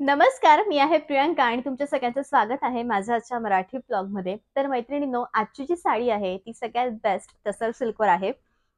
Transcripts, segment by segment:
नमस्कार मी आहे प्रियांका आणि तुमच्या सगळ्यांचं स्वागत आहे माझ्या आजच्या मराठी ब्लॉगमध्ये तर मैत्रिणींनो आजची जी साडी आहे ती सगळ्यात बेस्ट तसर सिल्कवर आहे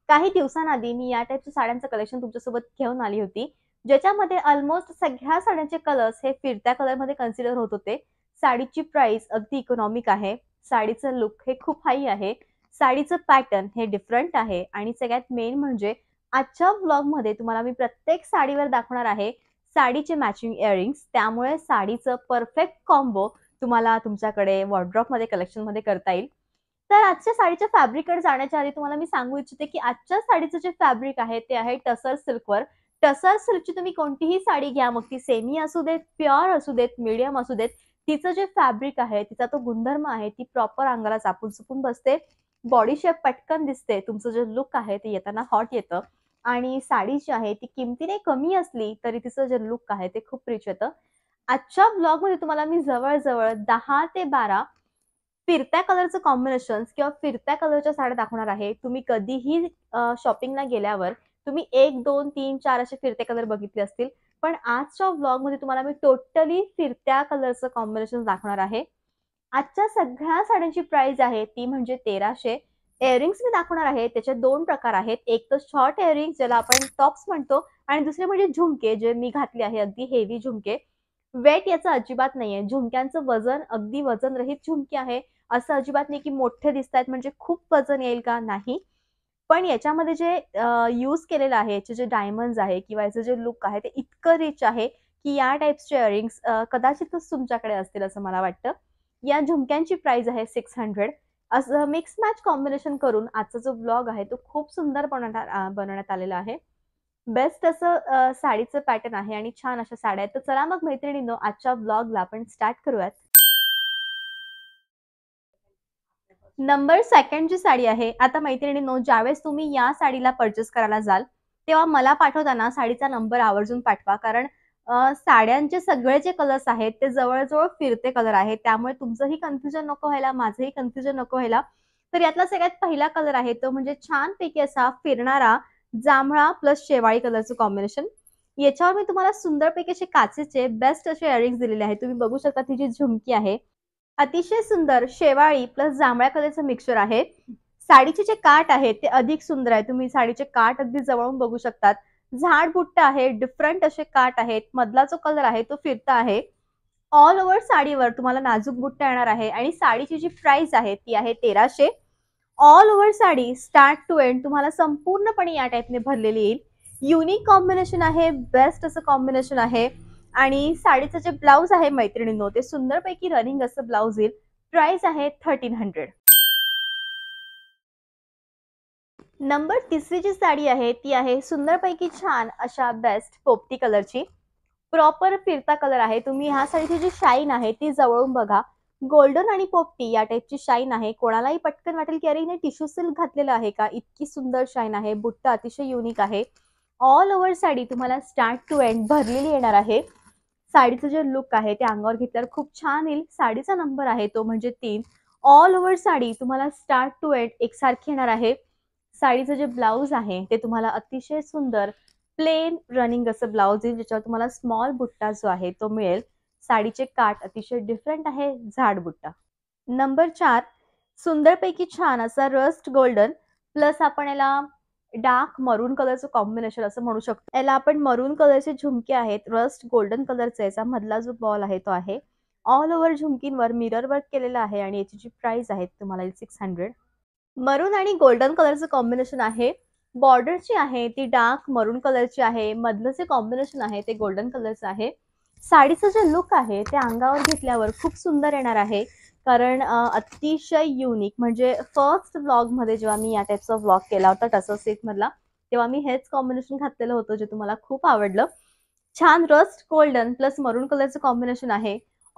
काही दिवसांआधी मी या टाईपच्या साड्यांचं कलेक्शन तुमच्यासोबत घेऊन आली होती ज्याच्यामध्ये ऑलमोस्ट सगळ्या साड्यांचे कलर्स हे फिरत्या कलरमध्ये कन्सिडर होत होते साडीची प्राइस अगदी इकॉनॉमिक आहे साडीचं लुक हे खूप हाई आहे साडीचं पॅटर्न हे डिफरंट आहे आणि सगळ्यात मेन म्हणजे आजच्या ब्लॉगमध्ये तुम्हाला मी प्रत्येक साडीवर दाखवणार आहे साडीचे मॅचिंग इयरिंग्स त्यामुळे साडीचं परफेक्ट कॉम्बो तुम्हाला तुमच्याकडे वॉर्ड्रॉपमध्ये कलेक्शनमध्ये करता येईल तर आजच्या साडीच्या फॅब्रिककडे जाण्याच्या आधी तुम्हाला मी सांगू इच्छिते की आजच्या साडीचं जे फॅब्रिक आहे ते आहे टसर सिल्कवर टसर सिल्कची तुम्ही कोणतीही साडी घ्या मग ती सेमी असू देत प्युअर असू देत मिडियम असू देत तिचं जे फॅब्रिक आहे तिचा तो गुणधर्म आहे ती प्रॉपर अंगाला चापून चुपून बसते बॉडी शेप पटकन दिसते तुमचं जे लुक आहे ते येताना हॉट येतं आणि साडी जी आहे ती किमतीने कमी असली तरी तिचं जे लुक आहे ते खूप रिच येतं आजच्या ब्लॉगमध्ये तुम्हाला मी जवळजवळ दहा ते बारा फिरत्या कलरचं कॉम्बिनेशन किंवा फिरत्या कलरच्या साड्या दाखवणार आहे तुम्ही कधीही शॉपिंगला गेल्यावर तुम्ही एक दोन तीन चार असे फिरते कलर बघितले असतील पण आजच्या ब्लॉगमध्ये तुम्हाला मी टोटली फिरत्या कलरचं कॉम्बिनेशन दाखवणार आहे आजच्या सगळ्या साड्यांची प्राइस आहे ती म्हणजे तेराशे एअरिंग्स मी दाखवणार आहे त्याचे दोन प्रकार आहेत एक तर शॉर्ट एअरिंग ज्याला आपण टॉप्स म्हणतो आणि दुसरे म्हणजे झुमके जे मी घातले आहे अगदी हेवी झुमके वेट याचं अजिबात नाहीये झुमक्यांचं वजन अगदी वजन रहित झुमके आहे असं अजिबात नाही की मोठे दिसत आहेत म्हणजे खूप वजन येईल का नाही पण याच्यामध्ये जे यूज केलेलं आहे याचे जे डायमंड आहे किंवा याचं जे लुक आहे ते इतकं रिच आहे की या टाईपचे इयरिंग्स कदाचितच तुमच्याकडे असतील असं मला वाटतं या झुमक्यांची प्राइस आहे सिक्स हंड्रेड असं मिक्स मॅच कॉम्बिनेशन करून आजचा जो ब्लॉग आहे तो खूप सुंदर बनवण्यात बनवण्यात आलेला आहे बेस्ट असं साडीचं पॅटर्न आहे आणि छान अशा साड्या आहेत तर चला मग मैत्रिणींनो आजच्या ब्लॉगला आपण स्टार्ट करूयात नंबर सेकंड जी साडी आहे आता मैत्रिणींनो ज्यावेळेस तुम्ही या साडीला परचेस करायला जाल तेव्हा मला पाठवताना साडीचा नंबर आवर्जून पाठवा कारण साड्यांचे सगळे जे कलर्स आहेत ते जवळजवळ फिरते कलर आहेत त्यामुळे तुमचंही कन्फ्युजन नको व्हायला माझंही कन्फ्युजन नको व्हायला तर यातला सगळ्यात पहिला कलर आहे तो म्हणजे छान पैकी असा फिरणारा जांभळा प्लस शेवाळी कलरचं कॉम्बिनेशन याच्यावर मी तुम्हाला सुंदर असे काचेचे बेस्ट असे इयरिंग्स दिलेले आहेत तुम्ही बघू शकता ती जी झुमकी आहे अतिशय सुंदर शेवाळी प्लस जांभळ्या कलरचं मिक्सचर आहे साडीचे जे काट आहेत ते अधिक सुंदर आहे तुम्ही साडीचे काट अगदी जवळून बघू शकतात झाड बुट्ट आहे डिफरंट असे काट आहेत मधला जो कलर आहे तो फिरता आहे ऑल ओव्हर साडीवर तुम्हाला नाजूक बुट्टा येणार आहे आणि साडीची जी प्राइस आहे ती आहे तेराशे all over sari start to end तुम्हाला संपूर्णपणे या टाईपने भरलेली येईल युनिक कॉम्बिनेशन आहे बेस्ट असं कॉम्बिनेशन आहे आणि साडीचं जे ब्लाऊज आहे मैत्रिणींनो ते सुंदरपैकी रनिंग असं ब्लाऊज येईल प्राइस आहे थर्टीन हंड्रेड नंबर तिसरी जी साडी आहे ती आहे सुंदरपैकी छान अशा बेस्ट पोपटी कलरची प्रॉपर फिरता कलर आहे तुम्ही ह्या साडीची जी शाईन आहे ती जवळून बघा गोल्डन आणि पोपटी या टाईपची शाईन आहे कोणालाही पटकन वाटेल की अरे हिने टिश्यू सिल्क घातलेलं आहे का इतकी सुंदर शाईन आहे बुट्ट अतिशय युनिक आहे ऑल ओव्हर साडी तुम्हाला स्टार्ट टू एंड भरलेली येणार आहे साडीचं जे लुक आहे ते अंगावर घेतल्यावर खूप छान येईल साडीचा नंबर आहे तो म्हणजे तीन ऑल ओव्हर साडी तुम्हाला स्टार्ट टू एंड एकसारखी येणार आहे साडीचं जे ब्लाऊज आहे ते तुम्हाला अतिशय सुंदर प्लेन रनिंग असं ब्लाऊज येईल ज्याच्यावर तुम्हाला स्मॉल बुट्टा जो आहे तो मिळेल साडीचे काट अतिशय डिफरंट आहे झाड बुट्टा नंबर चार सुंदरपैकी छान असा रस्ट गोल्डन प्लस आपण याला डार्क मरून कलरचं कॉम्बिनेशन असं म्हणू शकतो याला आपण मरून कलरचे झुमके आहेत रस्ट गोल्डन कलरचा याचा मधला जो बॉल आहे तो आहे ऑल ओव्हर झुमकींवर मिरर वर्क केलेला आहे आणि याची जी प्राइस आहे तुम्हाला सिक्स हंड्रेड मरून आणि गोल्डन कलरचं कॉम्बिनेशन आहे बॉर्डरची आहे ती डार्क मरून कलरची आहे मधलं जे कॉम्बिनेशन आहे ते गोल्डन कलरचं आहे साडीचं जे लुक आहे ते अंगावर घेतल्यावर खूप सुंदर येणार आहे कारण अतिशय युनिक म्हणजे फर्स्ट व्लॉगमध्ये जेव्हा मी या टाईपचा व्लॉग केला होता टसर मधला तेव्हा मी हेच कॉम्बिनेशन घातलेलं होतं जे तुम्हाला खूप आवडलं छान रस्ट गोल्डन प्लस मरून कलरचं कॉम्बिनेशन आहे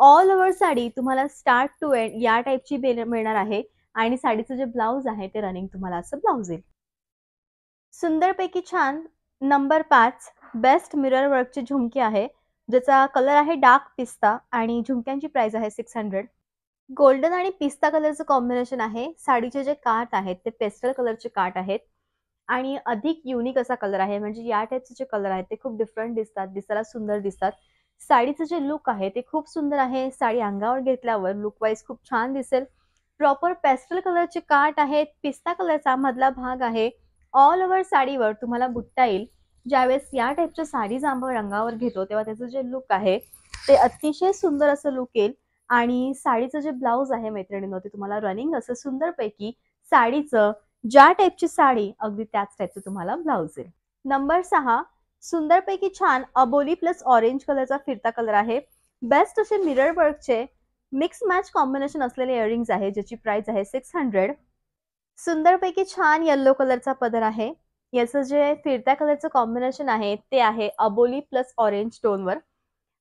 ऑल ओव्हर साडी तुम्हाला स्टार्ट टू एंड या टाईपची मिळणार आहे आणि साडीचं जे ब्लाऊज आहे ते रनिंग तुम्हाला असं ब्लाऊज येईल सुंदरपैकी छान नंबर पाच बेस्ट मिरर वर्कचे झुमके आहे ज्याचा कलर आहे डार्क पिस्ता आणि झुमक्यांची प्राइस आहे सिक्स हंड्रेड गोल्डन आणि पिस्ता कलरचं कॉम्बिनेशन आहे साडीचे जे काट आहेत ते पेस्टल कलरचे काट आहेत आणि अधिक युनिक असा कलर आहे म्हणजे या टाईपचे जे कलर आहेत ते खूप डिफरंट दिसतात दिसायला सुंदर दिसतात साडीचं जे लुक आहे ते खूप सुंदर आहे साडी अंगावर घेतल्यावर लुक खूप छान दिसेल प्रॉपर पेस्टल कलरचे काट आहेत पिस्ता कलरचा मधला भाग आहे ऑल ओव्हर साडीवर तुम्हाला बुट्टा येईल ज्यावेळेस या टाईपच्या साडी जांभळ रंगावर घेतो तेव्हा त्याचं जे लुक आहे ते अतिशय सुंदर असं लुक येईल आणि साडीचं जे ब्लाऊज आहे मैत्रिणींनो ते तुम्हाला रनिंग असं सुंदरपैकी साडीचं ज्या टाईपची साडी अगदी त्याच टाईपचं तुम्हाला ब्लाउज येईल नंबर सहा सुंदरपैकी छान अबोली प्लस ऑरेंज कलरचा फिरता कलर आहे बेस्ट असे मिरर वर्कचे मिक्स मॅच कॉम्बिनेशन असलेले इयरिंग आहे ज्याची प्राइस आहे सिक्स हंड्रेड सुंदरपैकी छान येल्लो कलरचा पदर आहे याचं जे फिरत्या कलरचं कॉम्बिनेशन आहे ते आहे अबोली प्लस ऑरेंज टोनवर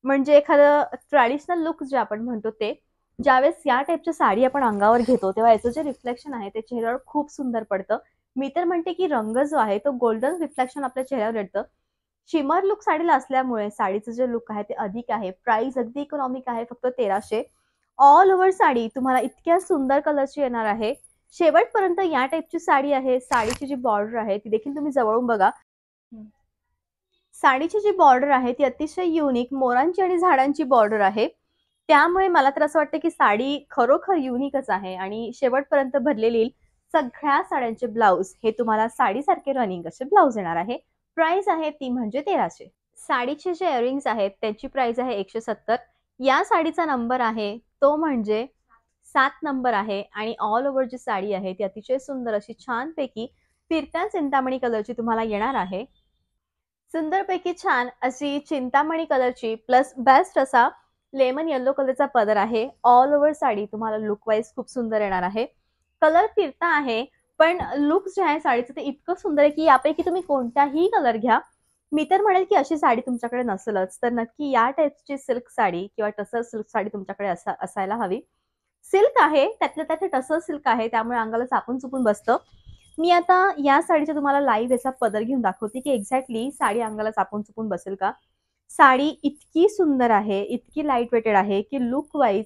म्हणजे एखादं ट्रॅडिशनल लुक जे आपण म्हणतो ते ज्यावेळेस या टाईपच्या साडी आपण अंगावर घेतो तेव्हा याचं जे रिफ्लेक्शन आहे ते चेहऱ्यावर खूप सुंदर पडतं मी तर म्हणते की रंग जो आहे तो गोल्डन रिफ्लेक्शन आपल्या चेहऱ्यावर येतं शिमर लुक साडीला असल्यामुळे साडीचं जे लुक आहे ते अधिक आहे प्राइस अगदी इकॉनॉमिक आहे फक्त तेराशे ऑल ओव्हर साडी तुम्हाला इतक्या सुंदर कलरची येणार आहे शेवटपर्यंत या टाईपची साडी आहे साडीची जी बॉर्डर आहे ती देखील तुम्ही जवळून बघा साडीची जी बॉर्डर आहे ती अतिशय युनिक मोरांची आणि झाडांची बॉर्डर आहे त्यामुळे मला तर असं वाटतं की साडी खरोखर युनिकच आहे आणि शेवटपर्यंत भरलेली सगळ्या साड्यांचे ब्लाऊज हे तुम्हाला साडीसारखे रनिंग असे ब्लाऊज येणार आहे प्राइस आहे ती म्हणजे तेराशे साडीचे जे इयरिंग्स आहेत त्यांची प्राइस आहे एकशे सत्तर या साडीचा नंबर आहे तो म्हणजे सात नंबर आहे आणि ऑल ओव्हर जी साडी आहे ती अतिशय सुंदर अशी छानपैकी फिरत्या चिंतामणी कलरची तुम्हाला येणार आहे सुंदरपैकी छान अशी चिंतामणी कलरची प्लस बेस्ट असा लेमन येलो कलरचा पदर आहे ऑल ओव्हर साडी तुम्हाला लुक खूप सुंदर येणार आहे कलर फिरता आहे पण लुक जे आहे साडीचं ते इतकं सुंदर आहे की यापैकी तुम्ही कोणताही कलर घ्या मी तर म्हणेल की अशी साडी तुमच्याकडे नसेलच तर नक्की या टाईपची सिल्क साडी किंवा टसर सिल्क साडी तुमच्याकडे असा असायला हवी सिल्क आहे त्यातल्या त्यात टसर सिल्क आहे त्यामुळे अंगाला चापून चुपून बसतं मी आता या साडीचा तुम्हाला लाईव्ह याचा पदर घेऊन दाखवते की एक्झॅक्टली साडी अंगाला चापून चुपून बसेल का साडी इतकी सुंदर आहे इतकी लाईट वेटेड आहे की लुक वाईज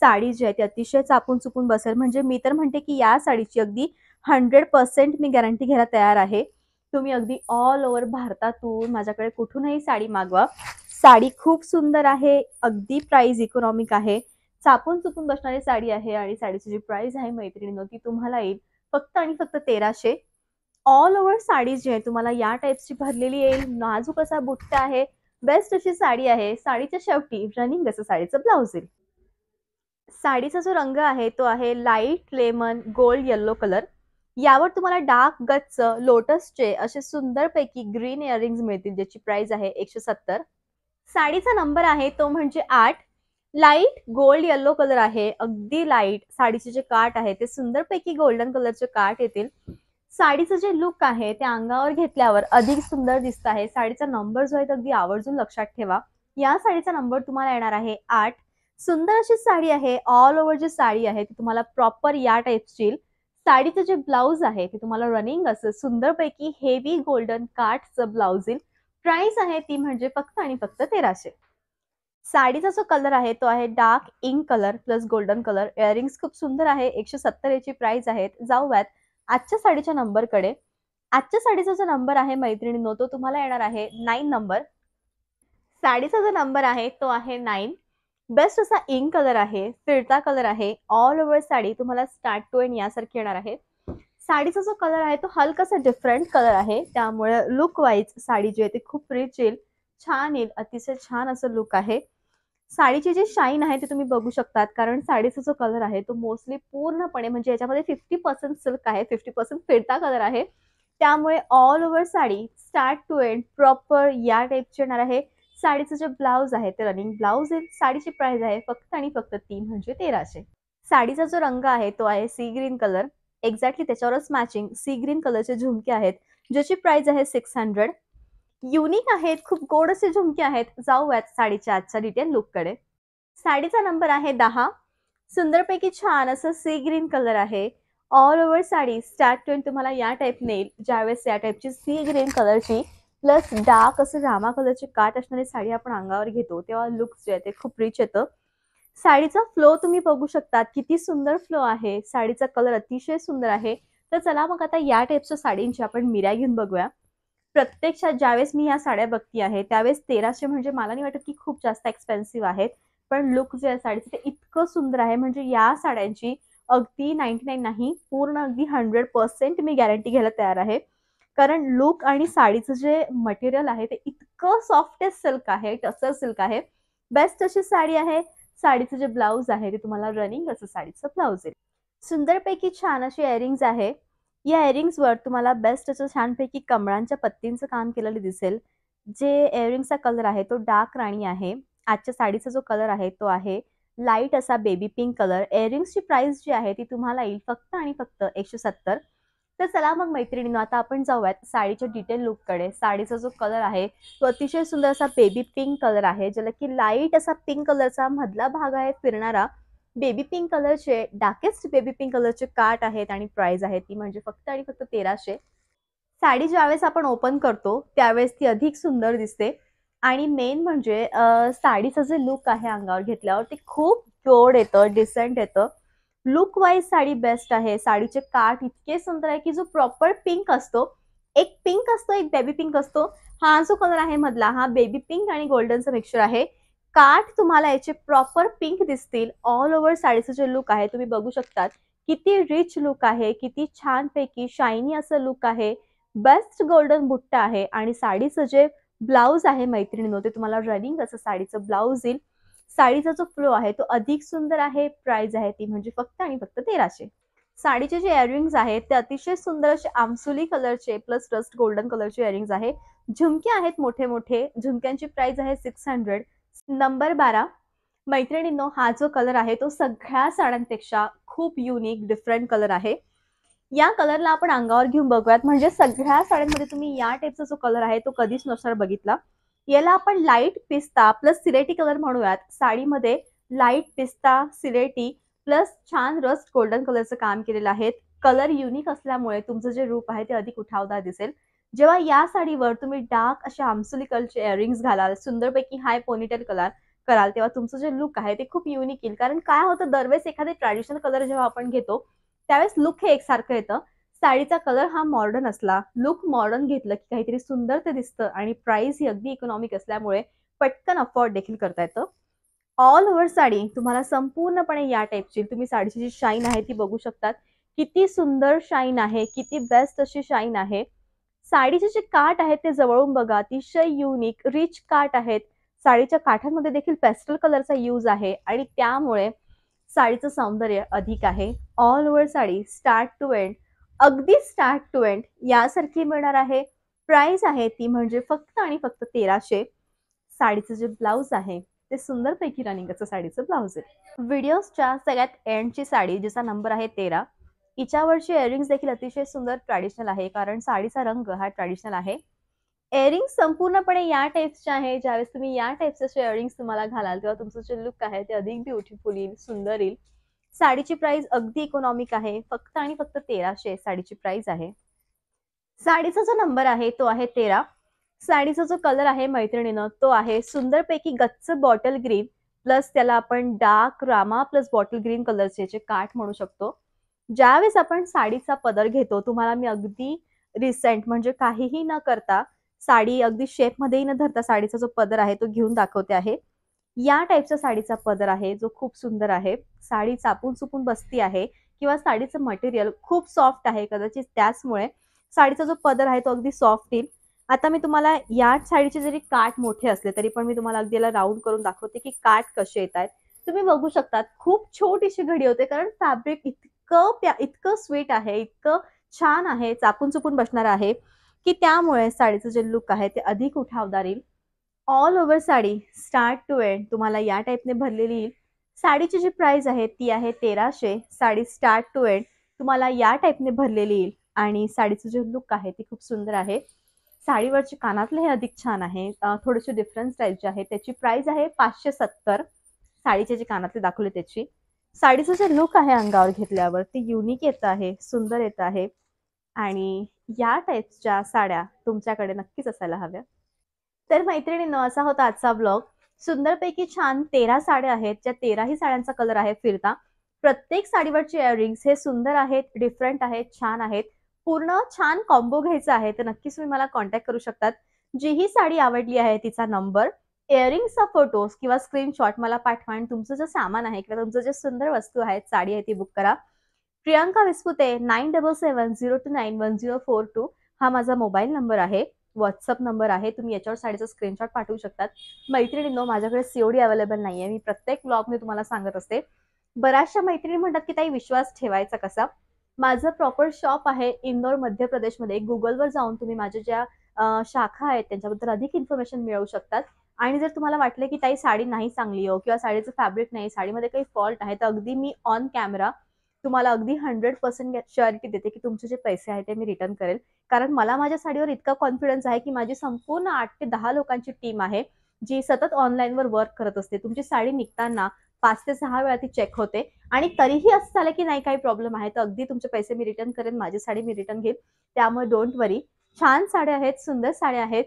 साडी जी आहे ती अतिशय चापून चुपून बसेल म्हणजे मी तर म्हणते की या साडीची अगदी हंड्रेड पर्सेंट मी गॅरंटी घ्यायला तयार आहे तुम्ही अगदी ऑल ओव्हर भारतातून माझ्याकडे कुठूनही साडी मागवा साडी खूप सुंदर आहे अगदी प्राइस इकॉनॉमिक आहे चापून चुकून बसणारी साडी आहे आणि साडीची जी प्राइस आहे मैत्रिणीनं ती तुम्हाला येईल फक्त आणि फक्त तेराशे ऑल ओव्हर साडी जी आहे तुम्हाला या टाईपची भरलेली येईल नाजूक असा बुट्टा आहे बेस्ट अशी साडी आहे साडीच्या शेवटी रनिंग असं साडीचं ब्लाउज येईल साडीचा जो रंग आहे तो आहे light lemon gold yellow colour यावर तुम्हाला डार्क गच्च लोटसचे असे सुंदरपैकी ग्रीन इयरिंग्स मिळतील ज्याची प्राइस आहे एकशे सत्तर साडीचा नंबर आहे तो म्हणजे आठ लाईट गोल्ड येलो कलर आहे अगदी लाईट साडीचे जे काट आहे ते सुंदरपैकी गोल्डन कलरचे काट येतील साडीचं जे लुक आहे ते अंगावर घेतल्यावर अधिक सुंदर दिसत आहे साडीचा नंबर जो आहे तो अगदी आवर्जून लक्षात ठेवा या साडीचा नंबर तुम्हाला येणार आहे आठ सुंदर अशी साडी आहे ऑल ओव्हर जी साडी आहे ती तुम्हाला प्रॉपर या टाईपची साडीचं जे ब्लाऊज आहे ते तुम्हाला रनिंग असं सुंदरपैकी हेवी गोल्डन काठचं ब्लाऊज येईल प्राइस आहे ती म्हणजे फक्त आणि फक्त तेराशे साडीचा जो कलर आहे तो आहे dark ink colour plus golden colour earrings खूप सुंदर आहे एकशे सत्तर याची प्राइस आहेत जाऊयात आजच्या साडीच्या नंबरकडे आजच्या साडीचा जो नंबर आहे मैत्रिणींनो तो तुम्हाला येणार आहे नाईन नंबर साडीचा जो नंबर आहे तो आहे नाईन बेस्ट असा इंक कलर आहे फिरता कलर आहे ऑल ओव्हर साडी तुम्हाला स्टार्ट टू एंड यासारखी येणार आहे साडीचा जो कलर आहे तो हलकासा डिफरंट कलर आहे त्यामुळे लुक वाईज साडी जी आहे ती खूप रिच येईल छान येईल अतिशय छान असं लुक आहे साडीची जी शाईन आहे ते तुम्ही बघू शकतात कारण साडीचा जो कलर आहे तो मोस्टली पूर्णपणे म्हणजे याच्यामध्ये फिफ्टी पर्सेंट सिल्क आहे फिफ्टी पर्सेंट फिरता कलर आहे त्यामुळे all over sari start to end proper या टाईपची येणार आहे साडीचं जे ब्लाऊज आहे ते रनिंग ब्लाऊज आहे साडीची प्राइस आहे फक्त आणि फक्त तीन म्हणजे तेराशे साडीचा जो रंग आहे तो आहे सी ग्रीन कलर एक्झॅक्टली त्याच्यावरच मॅचिंग सी ग्रीन कलरचे झुमके आहेत ज्याची प्राइस आहे सिक्स हंड्रेड युनिक आहेत खूप गोड असे झुमके आहेत जाऊयात साडीच्या आजच्या डिटेल लुककडे साडीचा नंबर आहे दहा सुंदरपैकी छान असं सी ग्रीन कलर आहे all over sari start to तुम्हाला या टाईप नेईल ज्यावेळेस या टाईपची सी ग्रीन कलरची प्लस डार्क असं रामा कलरची काट असणारी साडी आपण अंगावर घेतो तेव्हा लुक जे आहे ते खूप रिच येतं साडीचा फ्लो तुम्ही बघू शकता किती सुंदर फ्लो आहे साडीचा कलर अतिशय सुंदर आहे तर चला मग आता या टाईपच्या साडींची आपण मिऱ्या घेऊन बघूया प्रत्यक्षात ज्यावेळेस मी या साड्या बघती आहे त्यावेळेस तेराशे म्हणजे मला नाही वाटत की खूप जास्त एक्सपेन्सिव्ह आहेत पण लुक जे आहे साडीचं ते इतकं सुंदर आहे म्हणजे या साड्यांची अगदी नाईन्टी नाईन नाही पूर्ण अगदी हंड्रेड पर्सेंट मी गॅरंटी घ्यायला तयार आहे कारण लुक आणि साडीचं जे मटेरियल आहे ते इतकं सॉफ्टेस्ट सिल्क आहे टसर सिल्क आहे बेस्ट अशी साडी आहे साडीचं जे ब्लाऊज आहे ते तुम्हाला रनिंग असं साडीचं ब्लाऊज येईल सुंदरपैकी छान अशी एअरिंग्ज आहे या वर तुम्हाला बेस्ट असं छानपैकी कमळांच्या पत्तींचं काम केलेलं दिसेल जे एअरिंगचा कलर आहे तो डार्क राणी आहे आजच्या साडीचा जो कलर आहे तो आहे लाईट असा बेबी पिंक कलर एअरिंग्सची प्राइस जी आहे ती तुम्हाला येईल फक्त आणि फक्त एकशे सत्तर तर चला मग मैत्रिणीनं आता आपण जाऊयात साडीच्या डिटेल लुककडे साडीचा जो कलर आहे तो अतिशय सुंदर असा बेबी पिंक कलर आहे ज्याला की लाईट असा पिंक कलरचा मधला भाग आहे फिरणारा बेबी पिंक कलरचे डार्केस्ट बेबी पिंक कलरचे काट आहेत आणि प्राइस आहे ती म्हणजे फक्त आणि फक्त तेराशे साडी ज्यावेळेस आपण ओपन करतो त्यावेळेस ती अधिक सुंदर दिसते आणि मेन म्हणजे साडीचा जे लुक आहे अंगावर घेतल्यावर ते खूप जोड येतं डिसेंट येतं लुक वाईज साडी बेस्ट आहे साडीचे काठ इतके सुंदर आहे की जो प्रॉपर पिंक असतो एक पिंक असतो एक बेबी पिंक असतो हा जो कलर आहे मधला हा बेबी पिंक आणि गोल्डनचं मिक्सचर आहे काठ तुम्हाला याचे प्रॉपर पिंक दिसतील ऑल ओव्हर साडीचं जे लुक आहे तुम्ही बघू शकतात किती रिच लुक आहे किती छानपैकी शायनी असं लुक आहे बेस्ट गोल्डन बुट्टा आहे आणि साडीचं जे ब्लाऊज आहे मैत्रिणीनो ते तुम्हाला रनिंग असं साडीचं ब्लाऊज येईल साडीचा जो फ्लो आहे तो अधिक सुंदर आहे प्राइस आहे ती म्हणजे फक्त आणि फक्त तेराशे साडीचे जे इयरिंग्स आहेत ते अतिशय सुंदर असे आमसुली कलरचे प्लस रस्ट गोल्डन कलरचे इयरिंग्स आहे झुमके आहेत मोठे मोठे झुमक्यांची प्राइस आहे सिक्स हंड्रेड नंबर बारा मैत्रिणींनो हा जो कलर आहे तो सगळ्या साड्यांपेक्षा खूप युनिक डिफरंट कलर आहे या कलरला आपण अंगावर घेऊन बघूयात म्हणजे सगळ्या साड्यांमध्ये तुम्ही या टाईपचा जो कलर आहे तो कधीच नसणार बघितला याला आपण लाईट पिस्ता प्लस सिलेटी कलर म्हणूयात साडीमध्ये लाईट पिस्ता सिलेटी प्लस छान रस्ट गोल्डन कलरचं काम केलेलं आहे कलर युनिक असल्यामुळे तुमचं जे रूप आहे ते अधिक उठावदार दिसेल जेव्हा या साडीवर तुम्ही डार्क अशा आमसुली कलरचे इयरिंग्स घालाल सुंदरपैकी हाय पोनिटेल कलर कराल तेव्हा तुमचं जे लुक आहे ते खूप युनिक येईल कारण काय होतं दरवेळेस एखादे ट्रॅडिशनल कलर जेव्हा आपण घेतो त्यावेळेस लुक हे एकसारखं येतं साडीचा कलर हा मॉडर्न असला लुक मॉडर्न घेतलं की काहीतरी सुंदर ते दिसतं आणि प्राइस ही अगदी इकॉनॉमिक असल्यामुळे पटकन अफोर्ड देखील करता येतं ऑल ओव्हर साडी तुम्हाला संपूर्णपणे या टाईपची तुम्ही साडीची जी शाईन आहे ती बघू शकतात किती सुंदर शाईन आहे किती बेस्ट अशी शाईन आहे साडीचे जे काट आहेत ते जवळून बघा अतिशय युनिक रिच काट आहेत साडीच्या काठांमध्ये देखील पेस्टल कलरचा यूज आहे आणि त्यामुळे साडीचं सौंदर्य अधिक आहे all over sari start to end अगदी स्टार्ट टू एंड यासारखी मिळणार आहे प्राइस आहे ती म्हणजे फक्त आणि फक्त तेराशे साडीचं जे ब्लाऊज आहे ते सुंदरपैकी रनिंगचं साडीचं ब्लाऊज आहे व्हिडिओजच्या सगळ्यात एंडची साडी जिचा नंबर आहे तेरा हिच्यावरची एअरिंग देखील अतिशय सुंदर ट्रॅडिशनल आहे कारण साडीचा रंग हा ट्रॅडिशनल आहे एअरिंग संपूर्णपणे या टाईप्सचे आहे ज्यावेळेस तुम्ही या टाईप्सचे एअरिंग तुम्हाला घालाल तेव्हा तुमचं जे लुक आहे ते अधिक ब्युटिफुल येईल सुंदर येईल साडीची प्राइस अगदी इकॉनॉमिक आहे फक्त आणि फक्त तेराशे साडीची प्राइस आहे साडीचा जो नंबर आहे तो आहे तेरा साडीचा जो कलर आहे मैत्रिणीनं तो आहे सुंदरपैकी गच्च बॉटल ग्रीन प्लस त्याला आपण डार्क रामा प्लस बॉटल ग्रीन कलरचे जे काठ म्हणू शकतो ज्यावेळेस आपण साडीचा पदर घेतो तुम्हाला मी अगदी रिसेंट म्हणजे काहीही न करता साडी अगदी शेपमध्येही न धरता साडीचा जो पदर आहे तो घेऊन दाखवते आहे या टाईपच्या साडीचा पदर आहे जो खूप सुंदर आहे साडी चापून चुपून बसती आहे किंवा साडीचं मटेरियल खूप सॉफ्ट आहे कदाचित त्याचमुळे साडीचा जो पदर आहे तो अगदी सॉफ्ट येईल आता मी तुम्हाला या साडीचे जरी काट मोठे असले तरी पण मी तुम्हाला अगदी याला राऊंड करून दाखवते की काट कसे येत आहेत तुम्ही बघू शकतात खूप छोटीशी घडी होते कारण फॅब्रिक इतकं प्या इतकं स्वीट आहे इतकं छान आहे चापून चुपून बसणार आहे की त्यामुळे साडीचं जे लुक आहे ते अधिक उठावदार येईल all over sari start to end तुम्हाला या टाईपने भरलेली येईल साडीची जी प्राइस आहे ती आहे तेराशे साडी स्टार्ट टू एंड तुम्हाला या टाईपने भरलेली येईल आणि साडीचं जे लुक आहे ती खूप सुंदर आहे साडीवरचे कानातले हे अधिक छान आहे थोडेसे डिफरन्स टाईपचे जे आहे त्याची प्राइस आहे पाचशे सत्तर साडीचे जे कानातले दाखवले त्याची साडीचं जे लुक आहे अंगावर घेतल्यावर ते युनिक येत आहे सुंदर येत आहे आणि या टाईपच्या साड्या तुमच्याकडे नक्कीच असायला हव्या तर मैत्रिणींनो असा होता आजचा ब्लॉग सुंदरपैकी छान तेरा साड्या आहेत ज्या तेराही साड्यांचा कलर आहे फिरता प्रत्येक साडीवरचे इयरिंग्स हे सुंदर आहेत डिफरंट आहेत छान आहेत पूर्ण छान कॉम्बो घ्यायचा आहे तर नक्कीच तुम्ही मला कॉन्टॅक्ट करू शकतात जी ही साडी आवडली आहे तिचा नंबर इयरिंग्सचा फोटोज किंवा स्क्रीनशॉट मला पाठवा आणि तुमचं जे सामान आहे किंवा तुमचं जे सुंदर वस्तू आहेत साडी आहे ती बुक करा Priyanka Vispute nine double seven zero two nine one zero four two हा माझा मोबाईल नंबर आहे व्हॉट्सअप नंबर आहे तुम्ही याच्यावर साडीचा स्क्रीनशॉट पाठवू शकतात मैत्रिणींनो माझ्याकडे सीओडी अवेलेबल नाही आहे मी प्रत्येक ब्लॉग तुम्हाला सांगत असते बऱ्याचशा मैत्रिणी म्हणतात की ताई विश्वास ठेवायचा कसा माझं प्रॉपर शॉप आहे इंदोर मध्य प्रदेशमध्ये गुगलवर जाऊन तुम्ही माझ्या ज्या शाखा आहेत त्यांच्याबद्दल अधिक इन्फॉर्मेशन मिळवू शकतात आणि जर तुम्हाला वाटलं की ताई साडी नाही चांगली हो किंवा साडीचं फॅब्रिक नाही साडीमध्ये काही फॉल्ट आहे तर अगदी मी ऑन कॅमेरा तुम्हाला अगदी हंड्रेड पर्सेंट शुअरिटी देते की तुमचे जे पैसे आहे ते मी रिटर्न करेल कारण मला माझ्या साडीवर इतका कॉन्फिडन्स आहे की माझी संपूर्ण आठ ते दहा लोकांची टीम आहे जी सतत ऑनलाईनवर वर्क करत असते तुमची साडी निघताना पाच ते सहा वेळा ती चेक होते आणि तरीही असं झालं की नाही काही प्रॉब्लेम आहे तर अगदी तुमचे पैसे मी रिटर्न करेन माझी साडी मी रिटर्न घेईन त्यामुळे डोंट वरी छान साड्या आहेत सुंदर साड्या आहेत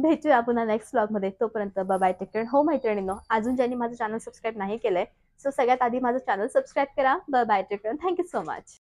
भेटूया आपण नेक्स्ट मध्ये तोपर्यंत बाय टेक केअर हो मैत्रिणींनो अजून ज्यांनी माझं चॅनल सबस्क्राईब नाही केलंय सो सगळ्यात आधी माझं चॅनल सबस्क्राईब करा bye take thank you so much